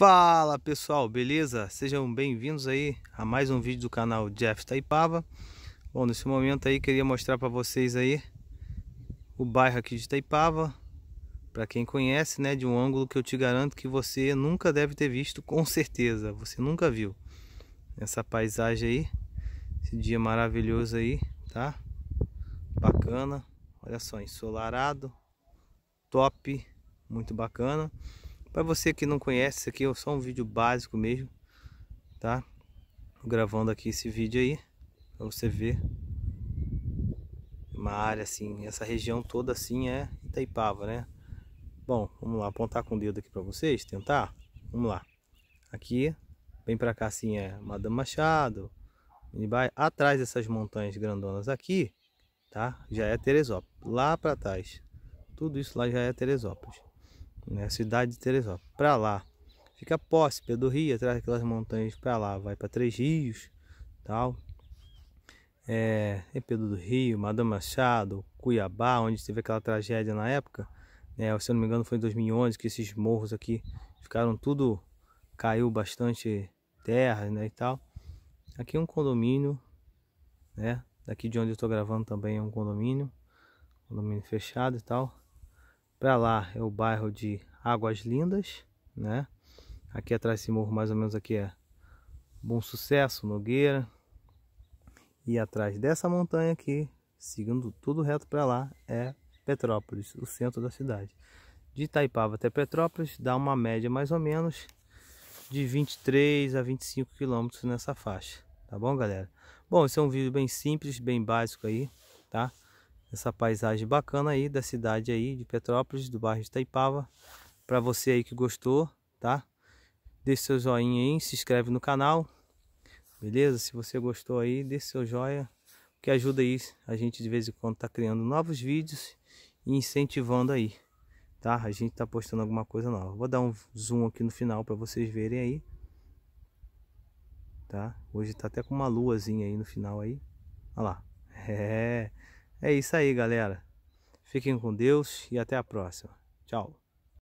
Fala pessoal, beleza? Sejam bem-vindos aí a mais um vídeo do canal Jeff Taipava. Bom, nesse momento aí queria mostrar para vocês aí o bairro aqui de Taipava, para quem conhece, né, de um ângulo que eu te garanto que você nunca deve ter visto, com certeza, você nunca viu. Essa paisagem aí, esse dia maravilhoso aí, tá? Bacana. Olha só, ensolarado, top, muito bacana. Para você que não conhece, isso aqui é só um vídeo básico mesmo, tá? Tô gravando aqui esse vídeo aí, para você ver. Uma área assim, essa região toda assim é Itaipava, né? Bom, vamos lá, apontar com o dedo aqui para vocês, tentar? Vamos lá. Aqui, bem para cá assim é Madame Machado, Minibai. Atrás dessas montanhas grandonas aqui, tá? Já é Teresópolis. Lá para trás, tudo isso lá já é Teresópolis né? Cidade de Teresópolis, para lá. Fica Posse, Pedro Rio, atrás daquelas montanhas para lá, vai para Três Rios, tal. É, é Pedro do Rio, Madame Machado, Cuiabá, onde teve aquela tragédia na época, né? Se eu não me engano foi em 2011 que esses morros aqui ficaram tudo caiu bastante terra, né, e tal. Aqui é um condomínio, né? Daqui de onde eu estou gravando também é um condomínio, condomínio fechado e tal. Para lá é o bairro de Águas Lindas, né? Aqui atrás esse morro, mais ou menos aqui é Bom Sucesso, Nogueira. E atrás dessa montanha aqui, seguindo tudo reto para lá, é Petrópolis, o centro da cidade. De Itaipava até Petrópolis dá uma média mais ou menos de 23 a 25 quilômetros nessa faixa, tá bom, galera? Bom, esse é um vídeo bem simples, bem básico aí, tá? essa paisagem bacana aí da cidade aí de Petrópolis, do bairro de Taipava. Para você aí que gostou, tá? Deixe seu joinha aí, se inscreve no canal. Beleza? Se você gostou aí, deixe seu joia, que ajuda aí a gente de vez em quando tá criando novos vídeos e incentivando aí, tá? A gente tá postando alguma coisa nova. Vou dar um zoom aqui no final para vocês verem aí. Tá? Hoje tá até com uma luazinha aí no final aí. Olha lá. É. É isso aí, galera. Fiquem com Deus e até a próxima. Tchau.